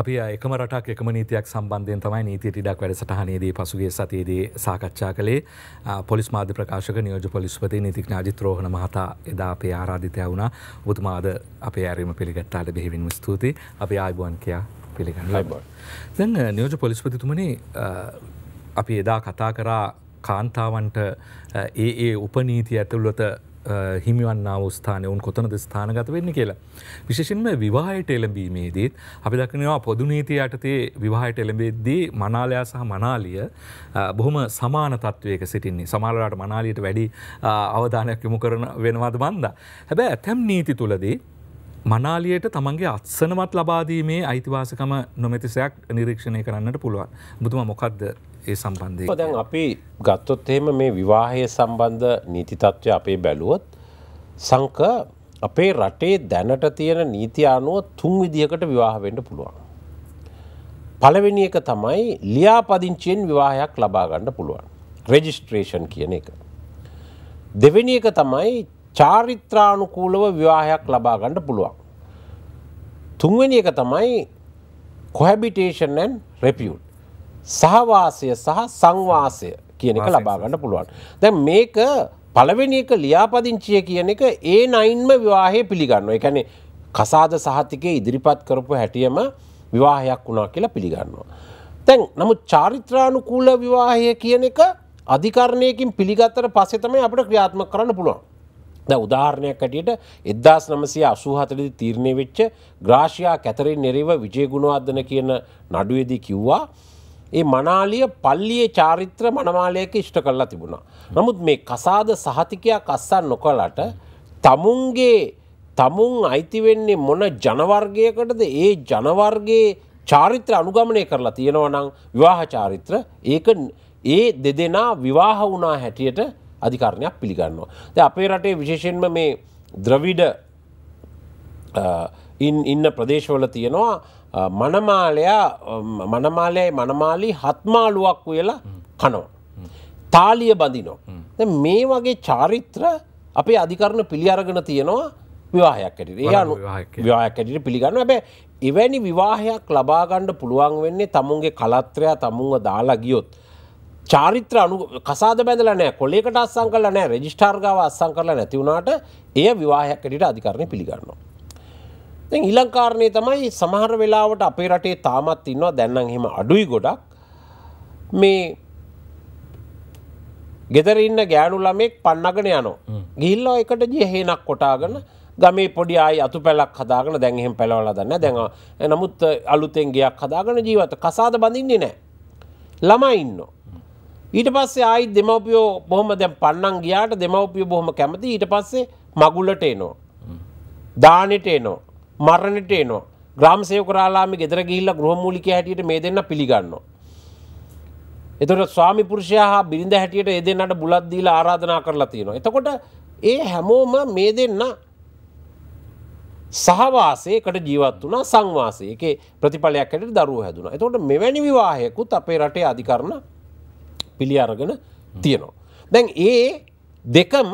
අපි එකම රටක් එකම නීතියක් සම්බන්ධයෙන් තමයි නීති ටිඩක් වැඩසටහනේදී පසුගේ සතියේදී සාකච්ඡා කළේ පොලිස් මාධ්‍ය ප්‍රකාශක නියෝජ පොලිස්පති නීතිඥාජි ත්‍රෝහණ මහතා එදා අපේ ආරාධිතය වුණා ඔබතුමාද අපේ ඇරීම පිළිගත්තාට බෙහිවින්ම ස්තුතියි අපි ආයිබුවන් කියයා පිළිගන්න ලබ. දැන් නියෝජ පොලිස්පතිතුමනි අපි එදා කතා කරා කාන්තාවන්ට ඒ ඒ උපනීති ඇතුළත හිමිවන්නාව ස්ථානය උන් කොතනද ස්ථානගත වෙන්න කියලා. විශේෂෙන්ම විවාහයට එළඹීමේදීත් අපි දක්නවා පොදු නීති යටතේ විවාහයට එළඹෙද්දී මනාලයා සහ මනාලිය බොහොම සමාන තත්වයක සිටින්නේ සමාලලාට මනාලියට වැඩි අවධානයක් යොමු කරන වෙනවාද බන්ද. හැබැ ඇතැම් නීති තුළදී මනාලියට තමන්ගේ අත්සනවත් ලබාදීමේ අයිතිවාසකම නොමැතිසයක් නිරීක්ෂණය කරන්නට පුළුවන්. බුතුම මොකක්ද ඒ සම්බන්ධය දැන් අපි ගත්තොත් එහෙම මේ විවාහය සම්බන්ධ නීතිතත්ත්වය අපේ බැලුවොත් සංක අපේ රටේ දැනට තියෙන නීති අනුව තුන් විදිහකට විවාහවෙන්න පුළුවන්. පළවෙනි එක තමයි ලියාපදිංචියෙන් විවාහයක් ලබාගන්න පුළුවන්. රෙජිස්ට්‍රේෂන් කියන එක. දෙවෙනි එක තමයි චාරිත්‍රානුකූලව විවාහයක් ලබාගන්න පුළුවන්. තුන්වෙනි එක තමයි කොහැබිටේෂන් ඇන් රෙපියුට් සහවාසය සහ සංවාසය කියන එක ලබා ගන්න පුළුවන්. දැන් මේක පළවෙනි එක ලියාපදිංචිය කියන එක ඒ නයින්ම විවාහය පිළිගන්නවා. ඒ කියන්නේ කසාද සහතිකයේ ඉදිරිපත් කරපු හැටියම විවාහයක් වුණා කියලා පිළිගන්නවා. දැන් නමුත් චාරිත්‍රානුකූල විවාහය කියන එක අධිකරණයකින් පිළිගත්තට පස්සේ තමයි අපිට ක්‍රියාත්මක කරන්න පුළුවන්. දැන් උදාහරණයක් ඇටියට 1984 දී තීරණය වෙච්ච ග්‍රාෂියා කැතරින් නෙරේව විජේ ගුණවර්ධන කියන නඩුවේදී කිව්වා ඒ මනාලිය පල්ලියේ චාරිත්‍ර මනමාලයක ඉෂ්ට කරලා තිබුණා. නමුත් මේ කසාද සහතිකයක් අස්සන් නොකලට තමුන්ගේ තමුන් අයිතිවෙන්නේ මොන ජනවර්ගයකටද ඒ ජනවර්ගයේ චාරිත්‍ර අනුගමනය කරලා තියෙනවනම් විවාහ චාරිත්‍ර ඒක ඒ දෙදෙනා විවාහ වුණා හැටියට අධිකරණයක් පිළිගන්නවා. ද අපේ රටේ විශේෂෙන්ම මේ ද්‍රවිඩ ඉන්න ප්‍රදේශවල තියෙනවා මනමාලයා මනමාලයයි මනමාලී හත්මාලුවක් වෙලා කනෝ. තාලිය බඳිනෝ. මේ වගේ චාරිත්‍ර අපේ අධිකරණ පිළි අරගෙන තියෙනවා විවාහයක්කට විවාහකට පිළිගන්න ඇබැ එවැනි විවාහයක් ලබාගණ්ඩ පුළුවන් වෙන්නේ තමුන්ගේ කලත්‍රයා තමුන්ව දාලා ගියොත්. චාරිත්‍ර අනු කසාද බැඳල නෑ කොලේකට අස්සං කල නෑ රෙජිස්ටාර්ගාව අස්සං කරලා නැතිවුණට එය විවාහයක්කට අධිකරණය පිළිගන්නවා. දැන් ඊළඟ කාරණේ තමයි සමහර වෙලාවට අපේ රටේ තාමත් ඉන්නවා දැන් නම් එහෙම අඩුයි ගොඩක් මේ ගෙදර ඉන්න ගෑනු ළමෙක් පන්නගෙන යනවා ගිහිල්ලා එකට ජීහේනක් කොටාගෙන ගමේ පොඩි ආයි අතුපැලක් හදාගෙන දැන් එහෙම පැලවලා දන්නේ දැන් නමුත් අලුතෙන් ගයක් හදාගෙන ජීවත් කසාද බඳින්නේ නැහැ ළමයි ඉන්නවා ඊට පස්සේ ආයි දෙමව්පියෝ බොහොම දැන් පන්නන් ගියාට දෙමව්පියෝ බොහොම කැමති ඊට පස්සේ මගුලට එනවා දානෙට එනවා මරණට එනවා ග්‍රාම සයකරාලාම ගෙදර ගිල්ල ගෘහමූලික හැටියට මේ දෙන්න පිළිගන්නවා. එතට ස්වාමි පුරුෂයා හා බිරිඳ හැටියට ඒ දෙන්නට බුලද්දීල ආරාධනා කරලා තියෙනවා. එතකොට ඒ හැමෝම මේ දෙන්න සහවාසයකට ජීවත් වනා සංවාසය එක ප්‍රතිඵලයක් හැට දරුව හැදුන. එතකොට මෙවැනි විවාහයකුත් අපේ රටේ අධිකරණ පිළි අරගෙන තියෙනවා. දැන් ඒ දෙකම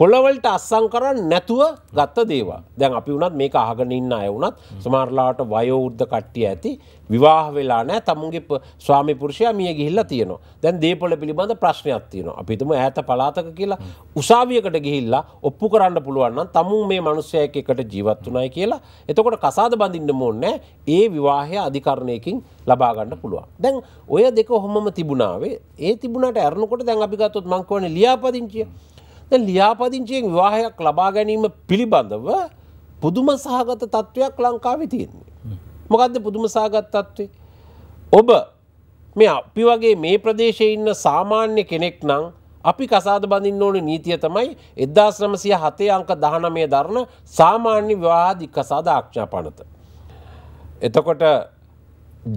කොළවලට අස්සං කරන්න නැතුව ගත්ත දේවා දැන් අපි වුණත් මේ අහගෙන ඉන්න අය වුණත් සමහරලාට වයෝවෘද්ධ කට්ටිය ඇති විවාහ වෙලා නෑ තමුන්ගේ ස්වාමි පුරුෂයා මිය ගිහිල්ලා තියෙනවා. දැන් දේපොළ පිළිබඳ ප්‍රශ්නයක් තියෙනවා. අපි හිතමු ඈත පළාතක කියලා උසාවියකට ගිහිල්ලා ඔප්පු කරන්න පුළුවන් නම් තමුන් මේ මිනිස්සයා එක්කට ජීවත් වුණායි කියලා. එතකොට කසාද බඳින්න ඕනේ ඒ විවාහය අධිකරණයකින් ලබා ගන්න පුළුවන්. දැන් ඔය දෙක ඔහොමම තිබුණාවේ. ඒ තිබුණාට ඇරනකොට දැන් අපි ගත්තොත් මං කියවනේ ලියාපදිංචිය. ලියාපදිංචියෙන් විවාහයක් ලබා ගැනීම පිළිබඳව පුදුම සහගත තත්ත්වයක් ලංකාවේ තියෙන්නේ. මොකක්ද පුදුම සහගත් තත්ත්වේ. ඔබ මේ අපි වගේ මේ ප්‍රදේශය ඉන්න සාමාන්‍ය කෙනෙක් නං අපි කසාද බඳින්න ඕන නීතිය තමයි එදදාස් නමසිය හතේ අංක දහනමය දරණ සාමාන්‍ය විවාදික් කසාද ආක්ෂාපනත. එතකොට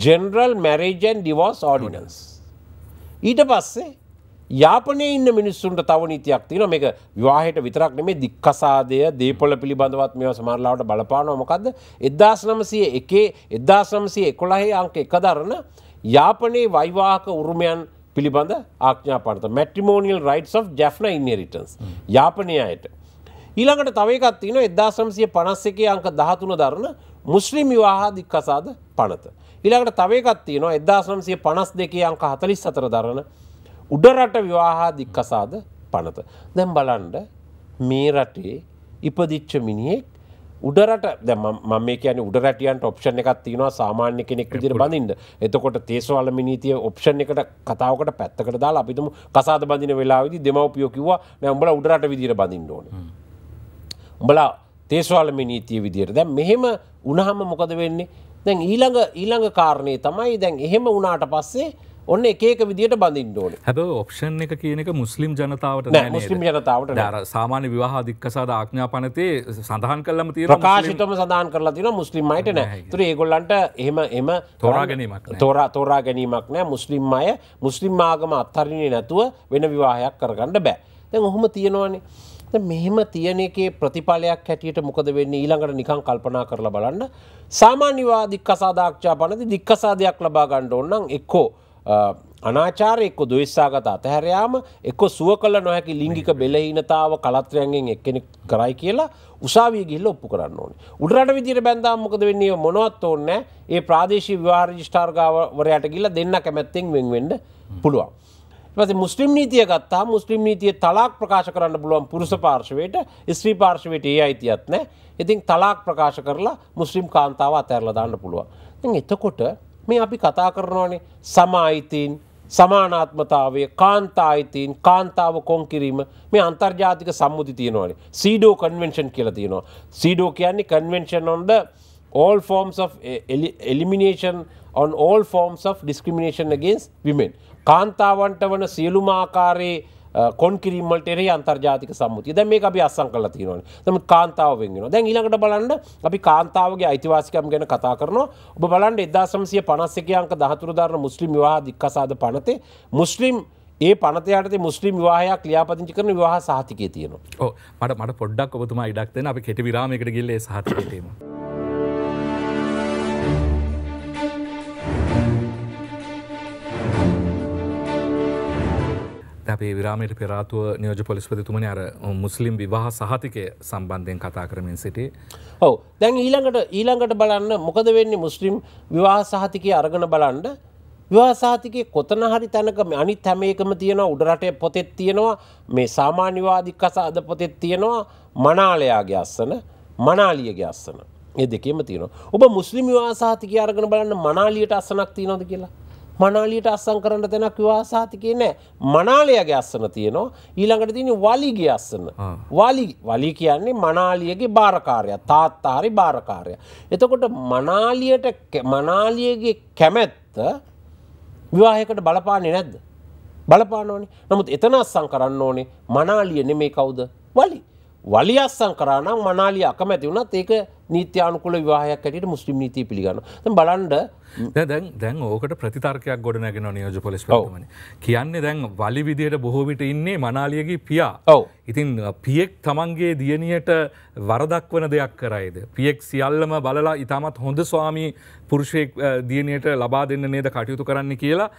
ජෙනරල් මැරේජන් ඩිවෝස් ඕඩිනන්ස්. ඊට පස්සේ යාපනය ඉන්න මිනිස්සුන්ට තව නීතියක් තින මේක විවාහයට විතරක් නෙමේ දික්කසාදය දේපොල පිළිබඳවත් මෙ සමරලාවට බලපානොමකක්ද එදදාස් නමසය එකේ එදදාස් නමසය එකොළහේ අංක එකදරන යාපනයේ වයිවාහක උරුමයන් පිළිබඳ ආඥාපනත matrimonial rights of Jaffna inheritance යාපනය අයට. ඊළඟට තවකත් තින එදදාසම්සිය පනස්ස එකේ අංක දහතුන දරන මුස්ලිම් විවාහා දික්කසාද පනත. ඉළඟට තවකත් තියන එදදාසම්සිය පනස් දෙකේ අංක හතලිස් සතර දරන උඩරට විවාහාදික්කසාද පනත. දැම් බලන්ඩ මේ රටේ ඉපදිච්ච මිනිෙක් උඩරට දැම මේ කියන උඩරටියන්ට ඔප්ෂණ එකක් තියෙනවා සාමාන්‍ය කෙනෙක් විදිර බඳින්ට එතකොට තේසවල මිනීතිය ඔප්ෂණ එකට කතාවකට පැත්තකට දාලා අපිතුම කසාද බඳන වෙලාවිදි දෙමවපියෝ කිවවා නැම්බල උඩරට විදිර බඳින්න ඕන. උඹලා තේස්වාල මිනීතිය විදිර දැන් මෙහෙම උනහම මොකද වෙන්නේ දැන් ඊළඟ ඊළඟ කාරණය තමයි දැන් එහෙම උනාට පස්සේ ඔන්න ඒක විදිට බඳින් ඕන හැබ ඔප්ෂන් එක කියන එක මුස්ලිම් ජනතාවට මුස්ලිම් ජනතාවට සාමාන්‍ය විවාහදික්කසා ආඥා පනතේ සඳහන් කල්ලම තිය ප්‍රකාශිතම සඳහන් කරලා තින මුස්ලිම්මයිට නෑ තුර ඒගොල්ලන්ට එහෙම එම තොරාගැනීමක් තොරා තොරා ගැනීමක් නෑ මුස්ලිම් අය මුස්ලිම් ආගම අත්හරණය නැතුව වෙන විවාහයක් කරගන්න බෑ දැ ඔහොම තියෙනවානේ මෙහෙම තියන එකේ ප්‍රතිඵලයක් හැටියට මොකද වෙන්න ඊළඟට නිකං කල්පනා කරලා බලන්න සාමාන්‍යවා දික්කසාදාක්ෂා පනති දික්කසාදයක් ලබා ගණ්ඩ ඔන්නම් එක්කෝ අනාචාර එක්ක දුවිස්සාගත අතහැරයාම එක්ක සුව කල නොහැකි ලිංගික බෙලහිනතාව කලත්‍රයන්ගෙන් එක්කෙනෙක් කරයි කියලා උසාවිය ගිල්ල ඔප්පු කරන්න ඕනි. උඩරට විදිර බැඳදාම්මකද වෙන්නේ මොනවත් ඕන්න ඒ ප්‍රාදේශී විවාරජිෂ්ඨාර්ගාවරයට ගිල්ල දෙන්න කැමැත්තෙන් වෙන්වෙඩ පුළුවන්. පස මුස්ලිම් නීතිය ගත්තා මුස්ලිම් නීතිය තලාක් ප්‍රකාශ කරන්න පුළුවන් පුරුස පාර්ශවයට ස්ත්‍රී පාර්ශවයට ඒ අයිතියත් නෑ ඉතින් තලාක් ප්‍රකාශ කරලා මුස්ලිම් කාන්තාව අතැරල දාන්න පුළුවන්. එතකොට මේ අපි කතා කරනවානේ සමායිතීන් සමානාත්මතාවය කාන්තායිතීන් කාන්තාව කොන් කිරීම මේ අන්තර්ජාතික සම්මුති තියෙනවානේ සීඩෝ කන්වෙන්ෂන් කියලා තියෙනවා සීඩෝ කියන්නේ convention on the all forms of e- elimination on all forms of discrimination against women කාන්තාවන්ට වන සියලුමාකාරයේ කොන් කිරීමටේ අන්තර්ජාතික සම්මුතිය දැ මේ අපි අසං කල තිනවන තම කාන්තාව වෙන්ගෙන දැන් ඉලඟට බලන්න අපි කාන්තාවගේ අයිතිවාසිකම් ගැන කතා කරන ඔබ බලන්ට එදදාසම්සිය පනස්සක අංක දහතුරධරන මුස්ලිම් වා දික්කසාද පනතේ මුස්ලිම් ඒ පනතයට මුස්ලිම් වාහයක් ලියාපදිංචි කරන විවාහ සාහතිකය තියෙනවා මට මට පොඩ්ඩක් ඔබතුමා ඉඩක්තෙන අපි කෙට විරාමකට ගිල්ලේ සාහතිකයීම. අපේ විරාමයට පෙරාතුව නියෝජ පොලිස්පතිතුමන අර මුස්ලිම් විවාහ සහතිකය සම්බන්ධයෙන් කතා කරමින් සිටි. ඔව දැන් ඊළඟට ඊළඟට බලන්න මොකද වෙන්නේ මුස්ලිම් විවාහ සහතිකය අරගන බලන්ඩ විවාසාතිකේ කොතන හරි තැනක මේ අනිත් හැම එකම තියෙනවා උඩරටේ පොතෙත් තියෙනවා මේ සාමාන්‍යවාදික අස අද පොතෙත් තියෙනවා මනාලයාගේ අස්සන මනාලියගේ අස්සන ඒ දෙකේම තියෙනවා ඔබ මුස්ලිම් විවාසාතිකය අරගෙන බලන්න මනාලියට අස්සනක් තියෙනවද කියලා මනාලියට අස්සං කරන්න තැනක් විවාසාතිකේ නෑ මනාලයාගේ අස්සන තියෙනවා ඊළඟට තින වලිගේ අස්සන වලි වලි කියන්නේ මනාලියගේ භාරකාරය තාත්තාහරි භාරකාරය. එතකොට මනාලියට මනාලියගේ කැමැත්ත විවාහකට බලපානෙ නැද්ද. බලපානෝනි නමුත් එතන අස්සං කරන්න ඕනේ මනාලිය නෙමේ කවුද වලි. වලියස්සං කරානම් මනාලිය අකමැති වුණත් ඒක නීත්‍යානුකුල විවාහයක් ඇට මුස්ලිම් නීති පිළිගන්න බලන්ඩ දැන් දැන් ඕකට ප්‍රතිතර්කයක් ගොඩ නැගෙන නියෝජ පොලස් පවමන කියන්නේ දැන් වලි විදියට බොහෝවිට ඉන්නේ මනාලියගේ පියා ඔව ඉතින් පියෙක් තමන්ගේ දියණියට වරදක් වන දෙයක් කරයිද. පියෙක් සියල්ලම බලලා ඉතාමත් හොඳ ස්වාමී පුරුෂයෙක් දියණයට ලබා දෙන්න නේද කටයුතු කරන්න කියලා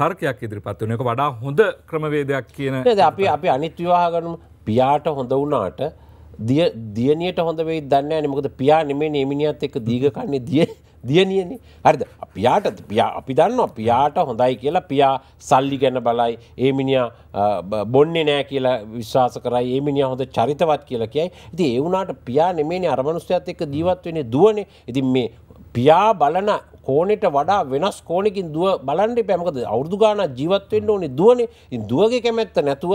තර්කයක් ඉදිරිපත් වනක වඩා හොඳ ක්‍රමවේදයක් කියන අපි අපි අනිත් විවාහගනු පියාට හොඳ වුණාට දියනියට හොඳ වෙයි දන්න නමකද පියා නෙමේ නේමිනිියත් එක් දීගකන්නේ දිය දියනියන හරිද පියාට අපි දන්නවා පියාට හොඳයි කියලා පියා සල්ලි ගැන බලයි ඒමිනිිය බොන්නේ නෑ කියලා විශ්වාස කරයි ඒමිනිිය හොඳ චරිතවත් කියලා කියයි ඉති ඒවුණට පියා නෙමේ අරමනුස්්‍යයත් එක් දීවත් වෙන දුවන ඉතින් මේ පියා බලන කෝනෙට වඩා වෙනස් කෝනෙකින් දුව බලන්ඩ පැමකද අවුදු ගාන ජීවත්වෙන්ට ඕනි දුවන දුවගේ කැමැත්ත නැතුව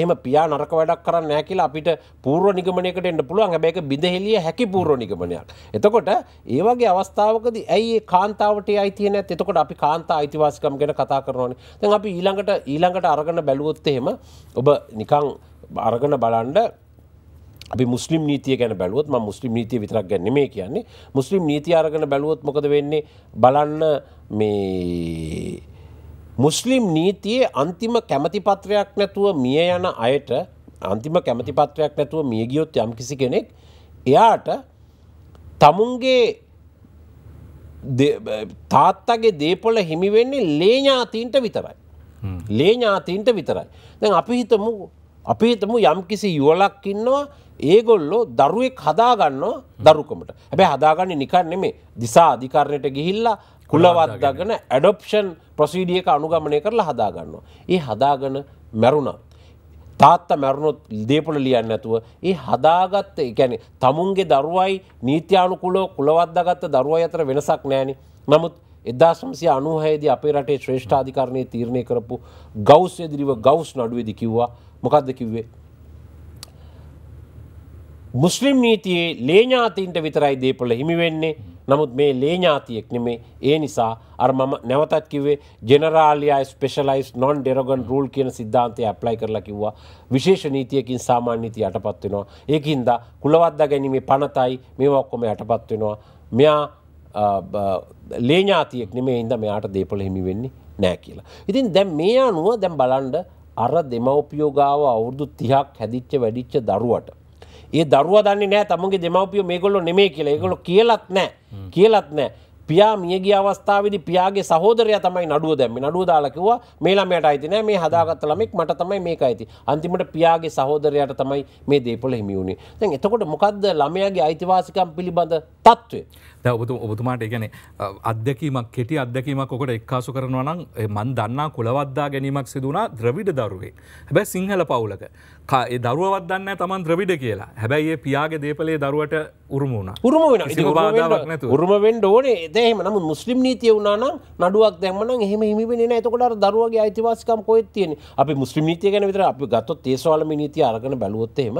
එහම පියා නරක වැඩක් කරන්න නැකිලා අපිට පූර්ව නිගමනකට එන්න පුළුවන් හැබැක බිඳහෙලිය හැකි පූර්ව නිගමනයක් එතකොට ඒවගේ අවස්ථාවකද ඇයි කාන්තාවට අයිතිය නැත් එතකොට අපි කාන්තා අයිතිවාසිකම් ගැන කතා කරනවන තැන් අපි ඊළඟට ඊළඟට අරගන්න බැලුවොත්තේම ඔබ නිකං අරගන බලන්ඩ අපි මුස්ලිම් නීතිය ගැන බැලුවොත් ම මුස්ලිම් නීතිය විතරක් ගැන මේ කියන්නේ මුස්ලිම් නීති අරගන බැලුවොත් මොකද වෙන්නේ බලන්න මේ මුස්ලිම් නීතියේ අන්තිම කැමතිපත්‍රයක් නැතුව මිය යන අයට අන්තිම කැමතිපත්‍රයක් නැතුව මියගියොත් යම් කිසි කෙනෙක් එයාට තමුන්ගේ තාත්තගේ දේපොල හිමිවෙන්නේ ලේඥාතීන්ට විතරයි. ලේඥාතීන්ට විතරයි. දැන් අපි හිතමු අපි හිතමු යම්කිසි යුවලක් ඉන්නවා ඒගොල්ලෝ දරුවෙක් හදාගන්නවා දරුකමට හැබැ හදාගන්න නිකන් නෙමේ දිසා අධිකරණයට ගිහිල්ලා කුලවත් දගන ඇඩොප්ෂන් ප්‍රසීඩියක අනුගමනය කරලා හදාගන්නවා. ඒ හදාගන මැරුණා. තාත්ත මැරුණොත් දේපල ලියන්න ඇතුව ඒ හදාගත්ත එකැනෙ තමුන්ගේ දරුවයි නීති්‍යානුකුලෝ කුලවද්දගත්ත දරුවයි අතර වෙනසක් නෑනි නමුත් එදදාශම්සය අනුහයේද අපේ රටේ ශ්‍රේෂ්ඨාධිකරණය තීරණය කරපු ගෞස්ය දිරිව ගෞස් නඩුවේදි කිව්වා මොකක්ද කිව්වේ. මුස්ලිම් නීතියේ ලේඥාතීන්ට විතරයි දේපොල හිමිවෙන්නේ නමුත් මේ ලේඥාතියෙක් නෙමේ ඒ නිසා අර මම නැවතත් කිවේ ජෙනරාලියයි ස්පෙෂලයිස් නොන් ඩෙරගන් රූල් කියන සිද්ධාන්තය ඇප්ලයි කරලා කිව්වා විශේෂ නීතියකින් සාමාන්‍යීති යටපත් වෙනවා ඒකින්ද කුලවද්දා ගැනීමේ පනතයි මේ ඔක්කොම යටපත් වෙනවා මෙයා ලේඥාතියෙක් නෙමේ ඉඳ මෙයාට දේපොල හිමි වෙන්නේ නෑ කියලා. ඉතින් දැන් මේ අනුව දැන් බලන්ඩ අර දෙමවපියෝගාව අවුරදු තිහක් හැදිච්ච වැඩිච්ච දරුවට. ඒ දරුව දන්න නෑ තමගේ දෙමවපියෝ මේගොල්ලො නෙමේ කියලා ඒගොලො කියලත් නෑ කියලත් නෑ පියා මියගේ අවස්ථාවදි පියාගේ සහෝදරය තමයි නඩුව දැම නඩුව දාලකිවා මේලාමයට අයිතින මේ හදාගත්තලමෙක් මට තමයි මේක අයිති අන්තිමට පියාගේ සහෝදරයට තමයි මේ දේපොල හිමියුණේ තැන් එතකොට මොකක්ද ළමයාගේ අයිතිවාසිකම් පිළිබඳ තත්ත්වය ද ඔබතු ඔබතුමාට ගැන අදකීමක් කෙටි අදකීමක් කොට එක්කාසු කරනවා නම් මන් දන්නා කොළවද්දා ගැනීමක් සිදුනා ද්‍රවිඩ දරුවේ හැබැයි සිංහල පවුලක කාඒ දරුවත් දන්න තමන් ද්‍රවිඩ කියලා හැබැයි ඒ පියාගේ දේපලේ දරුවට උරුම වුණ උරුම වෙන උරුම වෙන්ඩ ඕනේ එදහෙම නම මුස්ලිම් නීතිය වුණනම් නඩුවක් දැමන එහෙම හිමිෙන එතකොට දරුවගේ අයිතිවාස්කම් කොත් තියෙන අපි මුස්ලිම් නීතිය ගැන විතර අපි ගත්තොත් ඒස්වාලම නීති අරගන බැලුවොත්තේම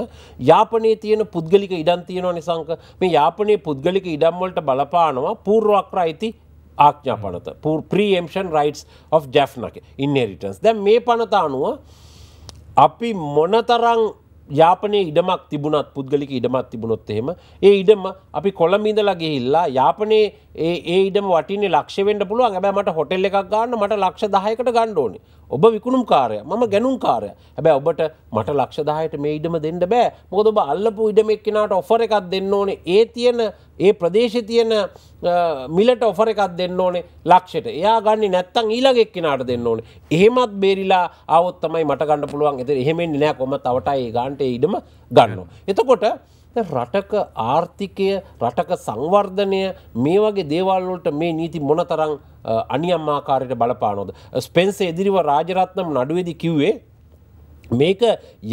යාපනයේ තියෙන පුද්ගලික ඉඩන් තියෙනවා නිසංක මේ යාපනයේ පුද්ගලික ඉඩම්වලට බලපානවා පූර්වක්‍ර අයිති ආඥා පනත ප්‍රීම්ෂන් රයිටස් of ජැ්නක ඉන්නරිටන්ස් දැ මේ පනත අනුව අපි මොනතරං යාපනය ඉඩමක් තිබුණත් පුද්ගලික ඉඩමත් තිබුණොත් එහෙම ඒ ඉඩම අපි කොළමිඳලා ගිහිල්ලා යාපනයේ ඒ ඉඩම වටින ලක්ෂවෙන්ට පුළුවන් හැබැයි මට හොටෙල් එකක් ගන්න මට ලක්ෂ 10කට ගන්න ඕනේ ඔබ විකුණුම් කාරය මම ගැනුම් කාරය හැබැ ඔබට මට ලක්ෂදායට මේ ඉඩම දෙන්න බෑ මොකද ඔබ අල්ලපු ඉඩම එක්කෙනට ඔෆර එකක් දෙන්න ඕනේ ඒ තියෙන ඒ ප්‍රදේශ තියෙන මිලට ඔෆර එකක් දෙන්න ඕනේ ලක්ෂයට එයා ගන්න නැත්තං ඊළඟ එක්කෙනට දෙන්න ඕනේ එහෙමත් බේරිලා අවත්තමයි මට ගන්න පුළුවන් එත එහෙමෙන් නෑ කොම තවට ඒ ගාන්ට ඉඩම ගන්න. එතකොට රටක ආර්ථිකය රටක සංවර්ධනය මේ වගේ දේවල්වලට මේ නීති මොනතරං අනියම්මාකාරයට බලපානොද. ස්පෙන්සේ ඉදිරිව රාජරත්නම් නඩුවේදි කිව්වේ මේක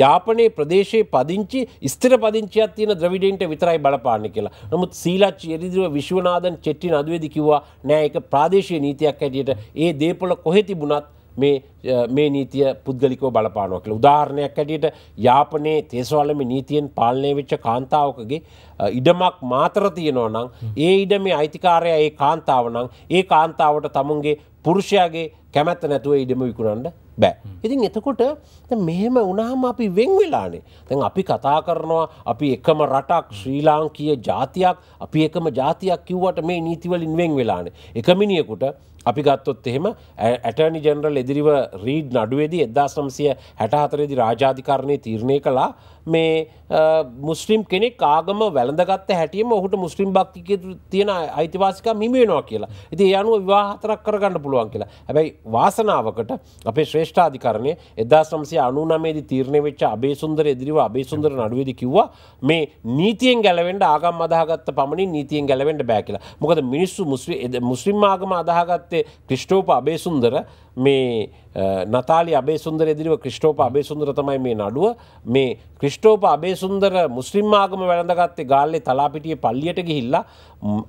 යාපනයේ ප්‍රදේශයේ පදිංචි ස්තර පදිංචියක් තියෙන ද්‍රවිඩන්ට විතරයි බලපාන්න කියලා. නමුත් සීලච්ච එරිදිව විශ්වනාදන් චෙට්ටි නදුවේදි කිව්වා නෑ ඒක ප්‍රාදේශීය නීතියක් හැටියට ඒ දේපොළ කොහෙ තිබුණත් මේ නීතිය පුද්ගලිකව බලපානවා කියලා උදාහරණයක් ඇටියට යාපනයේ තේසවලම නීතියෙන් පාලනය වෙච්ච කාන්තාවකගේ ඉඩමක් මාතර තියෙනවා නම් ඒ ඉඩ මේ අයිතිකාරය ඒ කාන්තාව නම් ඒ කාන්තාවට තමුන්ගේ පුරුෂයාගේ කැමැත්ත නැතුව ඉඩම විකුණන්ඩ බෑ ඉතින් එතකොට මෙහෙම උනාම අපි වෙන් වෙලානේ තැන් අපි කතා කරනවා අපි එකම රටක් ශ්‍රී ලාංකීය ජාතියක් අපි එකම ජාතියක් කිව්වට මේ නීතිවලින් වෙන් වෙලානේ එක මිනිියකුට අපි ගත්තොත් එහෙම ඇටනි ජනරල් එදිරිව රීඩ් නඩුවේදී එදදාසම්සය හැටහතරේදි රාජාධිකරණය තීරණය කළා මේ මුස්ලිම් කෙනෙක් ආගම වැළඳගත්ත හැටියම ඔහුට මුස්ලිම් භක්තික තියෙන අයිතිවාසික මිමේනවා කියලා ඉති ඒ අනුව විවාහතරක් කරගන්න පුළුවන් කියලා හැබැයි වාසනාවකට අපේ ශ්‍රේෂ ශ්‍රේෂ්ඨාධිකරණය එදස් සම්සේ අනුනමේදි තීරණය වෙච්ච අබේ සුන්දර ඉදිරිව අබේ සුන්දර නඩුවේදි කිව්වා මේ නීතියෙන් ගැලවෙන්ඩ ආගම් අදාගත්ත පමණින් නීතියෙන් ගැලවෙන්ඩ බෑ කියලා මොකද මිනිස්සු මුස්ලිම් ආගම අදාගත්තේ ක්‍රිෂ්ටෝප අබේ සුන්දර මේ නතාලි අබේ සුන්දර දිරිව ක්‍රිෂ්ටෝප අබේ සුන්දර තමයි මේ නඩුව මේ ක්‍රිෂ්ටෝප අබේ සුන්දර මුස්ලිම් ආගම වැළඳගත්තේ ගාල්ලේ තලාපිටිය පල්ලියට ගිහිල්ලා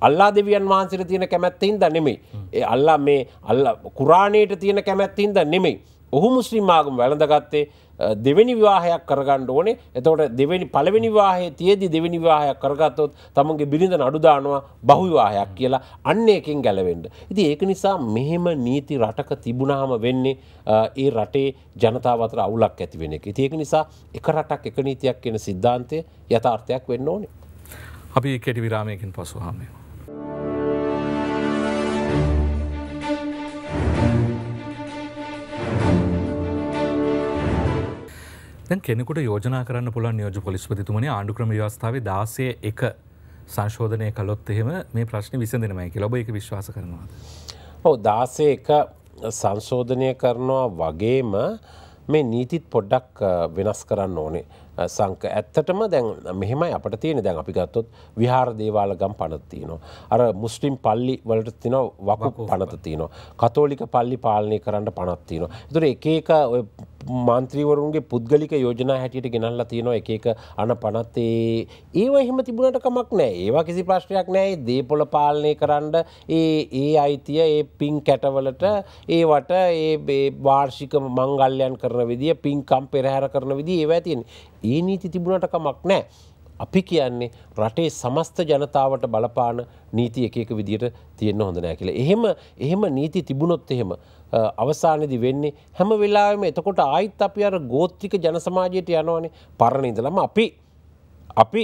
අල්ලා දෙවියන් වහන්සේට තියෙන කැමැත්තෙන් ද නෙමෙයි ඒ අල්ලා මේ අල්ලා කුරාණයට තියෙන කැමැත්තෙන් ද නෙමෙයි ඔහු මුස්ලිම් ආගම වැළඳගත්තේ දෙවැනි විවාහයක් කරගන්න ඕනේ එතවට දෙවැනි පළවෙනි විවාහයේ තියේදි දෙවැනි විවාහයක් කරගත්තොත් තමන්ගේ බිරිඳ නඩුදානවා බහුවිවාහයක් කියලා අන්න එකෙන් ගැලවෙන්න. ඉති ඒක නිසා මෙහෙම නීති රටක තිබුණාම වෙන්නේ ඒ රටේ ජනතාවතර අවුලක් ඇතිවෙන එක. ඉතිඒක නිසා එක රටක් එක නීතියක් කියෙන සිද්ධාන්තය යථාර්ථයක් වෙන්න ඕනේ. අපි කෙටි විරාමයකින් පසුහාමයෝ. දැන් කෙනෙකුට යෝජනා කරන්න පුළන් නියෝජ පොලිස්පතිතුමන ආණඩුක්‍රම ව්‍යවස්ථාව දාසය එක සංශෝධනය කලොත් එහෙම මේ ප්‍රශ්න විසඳනමයි කියලා ඔබ එක විශ්වාස කරනවාද. ඔව දාසේ එක සංශෝධනය කරනවා වගේම මේ නීතිත් පොඩ්ඩක් වෙනස් කරන්න ඕනේ සංක ඇත්තටම දැන් මෙහෙමයි අපට තියෙන දැන් අපි ගත්තොත් විහාර දේවාල ගම් පනත්තියනවා. අර මුස්ලිම් පල්ලි වලට තින වකු පනතතියනවා. කතෝලික පල්ලි පාලනය කරන්න පනත්තියනවා. තුර එකක මන්ත්‍රීවරුන්ගේ පුද්ගලික යෝජනා හැටියට ගෙනල්ලා තියෙනවා එක එක අන පනත්තේ ඒව එහෙම තිබුණට කමක් නෑ ඒවා කිසි ප්‍රශ්නයක් නෑ දේපොල පාලනය කරන්න ඒ ඒ අයිතිය ඒ පින් කැටවලට ඒවට ඒ වාර්ෂික මංගල්යන් කරන විදිිය පින්කම් පෙරහැර කරන විදි ඒව ඇතින් ඒ නීති තිබුණට කමක් නෑ. අපි කියන්නේ රටේ සමස්ත ජනතාවට බලපාන නීති එක එක විදිහට තියෙන්න හොඳ නෑ කියලා. එහෙම එහෙම නීති තිබුණොත් එහෙම අවසානයේදී වෙන්නේ හැම වෙලාවෙම එතකොට ආයිත් අපි අර ගෝත්‍රික ජන සමාජයට යනවනේ. පරණ ඉඳලම අපි අපි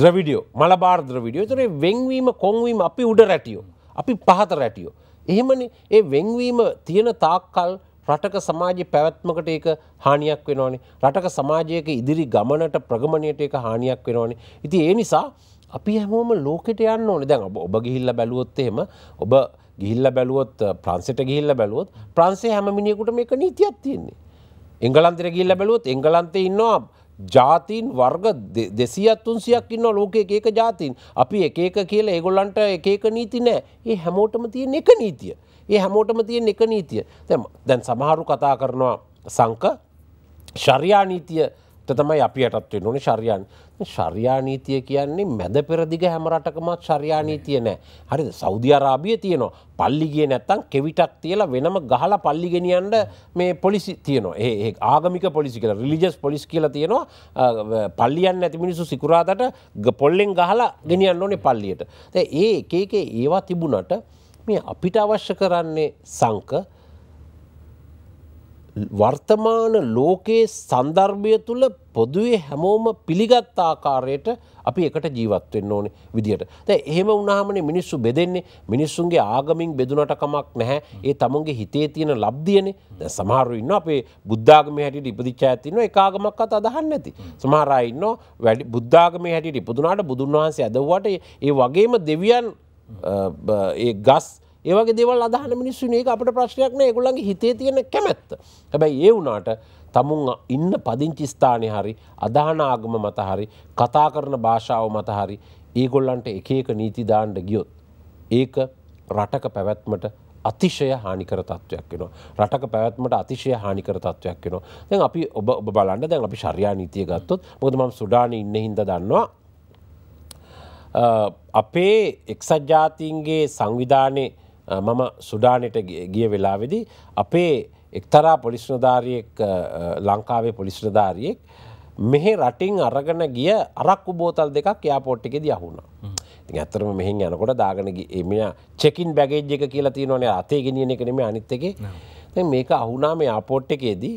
ද්‍රවිඩියෝ මලබාර් ද්‍රවිඩියෝ. ඒතරේ වෙන්වීම කොන්වීම අපි උඩ රැටියෝ. අපි පහත රැටියෝ. එහෙමනේ ඒ වෙන්වීම තියෙන තාක්කල් රටක සමාජයේ පැවැත්මකට ඒක හානියක් වෙනවනේ. රටක සමාජයක ඉදිරි ගමනට ප්‍රගමණයට ඒක හානියක් වෙනවනේ. ඉතින් ඒ නිසා අපි හැමෝම ලෝකෙට යන්න ඕනේ. දැන් ඔබ ඔබ ගිහිල්ලා බැලුවොත් එහෙම ඔබ ගිහිල්ලා බැලුවොත් ප්‍රංශයට ගිහිල්ලා බැලුවොත් ප්‍රංශයේ හැම මිනිහෙකුටම එක නීතියක් තියෙන්නේ. එංගලන්තයට ගිහිල්ලා බැලුවොත් එංගලන්තේ ඉන්නවා ජාතින් වර්ග දෙසියත් තුන්සියක් ඉන්න ලෝක එකක ජාතින් අපි එකක කියලා ඒගොල්ලන්ට එකක නීති නෑ ඒ හැමෝටම තියෙන එක නීතිය. ඒ හැමෝටම තියෙන් එක නීතිය දැන් සමහරු කතා කරනවා සංක ශර්යා නීතිය තමයි අපි යටත්වෙන් ඕන ශර්යන් ශර්යානීතිය කියන්නේ මැද පෙරදිග හැමරටකමත් ශර්යානීතිය නෑ හරි සෞධ අරාබිය තියනවා පල්ලිගේ නැත්තන් කෙවිටක් තියලා වෙනම ගහලා පල්ලිගෙනියන්ට මේ පොලිසි තියනවා ඒ ආගමික පොලිසි කියලා රිලිජස් පොලිස් කියලා තියෙනවා පල්ලියන් ඇති මිනිසු සිකුරාදට පොල්ලෙන් ගහලා ගෙනියන්න ඕනේ පල්ලියට ඒ එකක ඒවා තිබුණට මේ අපිට අවශ්‍ය කරන්නේ සංක වර්තමාන ලෝකයේ සන්දර්භය තුළ පොදුවේ හැමෝම පිළිගත් ආකාරයට අපි එකට ජීවත්වෙන්න ඕනේ විදිහට. දැන් එහෙම වුණාමනේ මිනිස්සු බෙදෙන්නේ මිනිස්සුන්ගේ ආගමින් බෙදුනට කමක් නැහැ. ඒ තමුන්ගේ හිතේ තියෙන ලබ්ධියනේ. දැන් සමහරව ඉන්නවා අපේ බුද්ධාගමේ හැටියට ඉපදිච්ච අයත් ඉන්නවා ඒක ආගමක්වත් අදහන්නේ නැති. සමහර අය ඉන්නවා වැඩි බුද්ධාගමේ හැටියට ඉපදුනාට බුදුන් වහන්සේ ඇදවුවාට ඒ වගේම දෙවියන් ඒ ගස් ඒවගේ දෙවල් අදහන මිනිස්සුන ඒ අපට ප්‍රශ්නයක්න ඒගොල්ලන්ගේ හිතේ තියෙන කැමැත්ත හැබැයි ඒ වුනාට තමුන් ඉන්න පදිංචි ස්ථානය හරි අදහන ආගම මත හරි කතා කරන භාෂාව මත හරි ඒගොල්ලන්ට එකක නීති දාණ්ඩ ගියොත් ඒක රටක පැවැත්මට අතිශය හානිකර තත්ත්වයක් වෙනවා රටක පැවැත්මට අතිශය හානිකර තත්ත්වයක් වෙනවා දැන් අපි ඔබ ඔබ බලන්න දැන් අපි ශර්යා නීතිය ගත්තොත් මොකද මම සුඩානේ ඉන්න හින්දා දන්නවා අපේ එක්සත් ජාතින්ගේ සංවිධානය මම සුඩානට ගිය වෙලාවෙදි අපේ එක්තරා පොලිස්නධාරියෙක් ලංකාවේ පොලිස්නධාරියෙක් මෙහෙ රටින් අරගන ගිය අරක්කු බෝතල් දෙකක් යාපෝට්ටිකෙද යහුණා. ඇතරම මෙහි යනකොට දාගනගේ එමය චෙකින් බැගේජ් එක කියලා තියනවන අතේ ගෙනියන එකනෙම අනිත්තකේ මේක අහුනාම යාපෝට්ටකේදී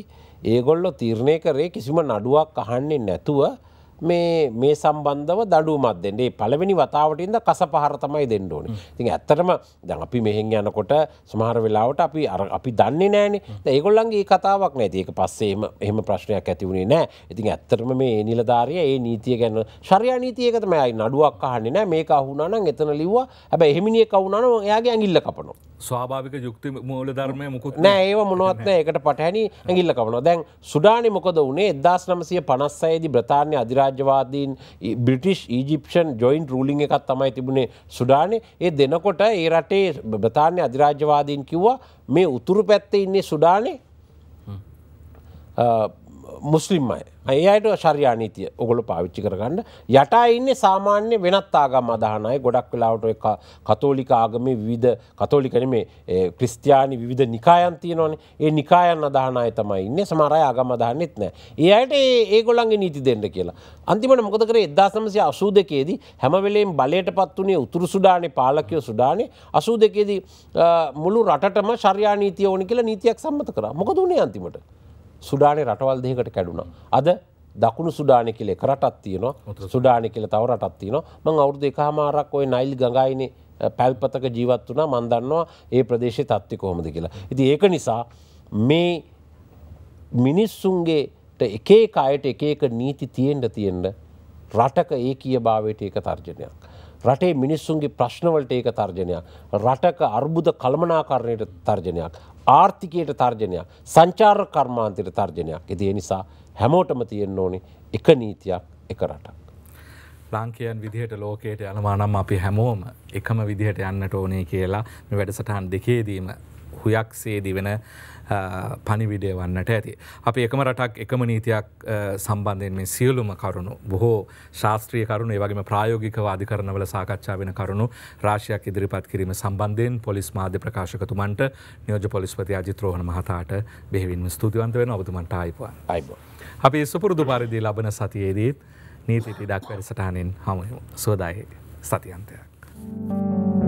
ඒගොල්ලො තීරණය කරේ කිසිම නඩුවක් අහන්නේ නැතුව මේ මේ සම්බන්ධව දඩුමත් දෙන්නේ පළවෙනි වතාවටින්ද කස පහරතමයි දෙන්න ඕන ති ඇත්තරම දැන් අපි මෙහෙන් යනකොට සමහර වෙලාවට අපි අර අපි දන්නේ නෑනේ ඒගොල්ලන්ගේ කතාවක් නැති ඒක පස්සේම එහෙම ප්‍රශ්නයක් ඇතිවුණේ නෑ ඉතින් ඇත්තරම මේ නිලධාරිය ඒ නීතිය ගැන ශරයා නීතියකතමයි නඩුවක් අහන්නේ නෑ මේක අහුනානම් එතන ලිව්වා හැබැ එහෙමිනිිය කවුනන එයාගේ ඇඟිල්ල කපනවා ස්වාභාවික යුක්ති මූල ධර්මය මුකුත් නෑ ඒ මොනවත්න එකට පටහැනි ඇගිල්ල කවන දැන් සුඩානි මොකද වනේ එදස් නමසය පනස් අයේදි බ්‍රතාානය අධිරාජ්‍යවාදීන් බිටිෂ් ඊජිප්ෂන් ජොයින් රූලිං එකත් තමයි තිබුණේ සුඩානේ ඒ දෙනකොට ඒ රටේ බ්‍රතාානය අධිරාජ්‍යවාදීන් කිව්වා මේ උතුරු පැත්තේ ඉන්නේ සුඩානේ මුස්ලිම් අය. ඒ අයට ශර්යානීතිය ඔගොල පාවිච්චි කරගන්න යට ඉන්න සාමාන්‍ය වෙනත් ආගම් අදහනයි ගොඩක් වෙලාවට එක කතෝලික ආගම විධ කතෝලිකන මේ ක්‍රස්තියානි විධ නිකායන්තිය නොන ඒ නිකායන් අදහනය තමයි ඉන්න සමරය ආගම අදහන්නෙත් නෑ. ඒ අයට ඒ ගොලන්ගේ නීති දෙන්න කියලා. අන්තිමට මොකද කරේ එදදාසමසය අසූ දෙකේදී හැමවෙලෙන් බලයට පත් වනේ උතුරු සුඩානේ පාලකයෝ සුඩානේ අසූ දෙකේදී මුළු රටටම ශර්යානීතිය ඕනි කියලා නීතියක් සම්මත කර මොකද වනේ අන්තිමට. සුඩානේ රටවල් දෙකට කැඩුණා. අද දකුණු සුඩාන කියල එක රටත් තියනවා සුඩාන කියල තව රටත් තියනවා මං අවුරුදු එකහමාරක් ඔය නයිල් ගඟයිනේ පැල්පතක ජීවත් වනා මන්දන්නවා ඒ ප්‍රදේශය තත්ති කොහොමද කියලා. ඉති ඒක නිසා මේ මිනිස්සුන්ගේට එකේ අයට එක එක නීති තියෙන්ට තියෙන්ට රටක ඒ කිය භාවයට ඒක තර්ජනයක්. රටේ මිනිස්සුන්ගේ ප්‍රශ්නවලට ඒක තර්ජනයක්. රටක අර්බුද කළමනාකරණයට තර්ජනයක්. ආර්ථිකයට තර්ජනයක් සංචාර කර්මාන්තයට තර්ජනයක් ඇති නිසා හැමෝටම තියෙන් ඕනි එක නීතියක් එක රට. ලාංකයන් විදිහට ලෝකයට යනවානම් අපි හැමෝම එකම විදිහට යන්නට ඕනේ කියලා වැඩසටහන් දෙකේදීම හුයක් සේදි වෙන පනිවිඩය වන්නට ඇති. අපි එකම රටක් එකම නීතියක් සම්බන්ධයෙන් මේ සියලුම කරුණු බොහෝ ශාස්ත්‍රීය කරුණු ඒවගේම ප්‍රායෝගිකවාදි කරනවල සාකච්ඡා වෙන කරුණු රාශයක් ඉදිරිපත් කිරීම සම්බන්ධයෙන් පොලිස් මාධ්‍ය ප්‍රකාශකතුමන්ට නියෝජ පොලිස්පති අජිත්‍රෝහණ මහතාට බෙහිවින්ම ස්තුතිවන්ත වෙන ඔබතුමන්ට අයිපවා අයිබ. අපි සුපුරුදු පරිදි ලබන සතියේදීත් නීතිටි ඩක් වැඩසටහනෙන් හමුයමු සෝදාහි සතියන්තයක්. Thank you.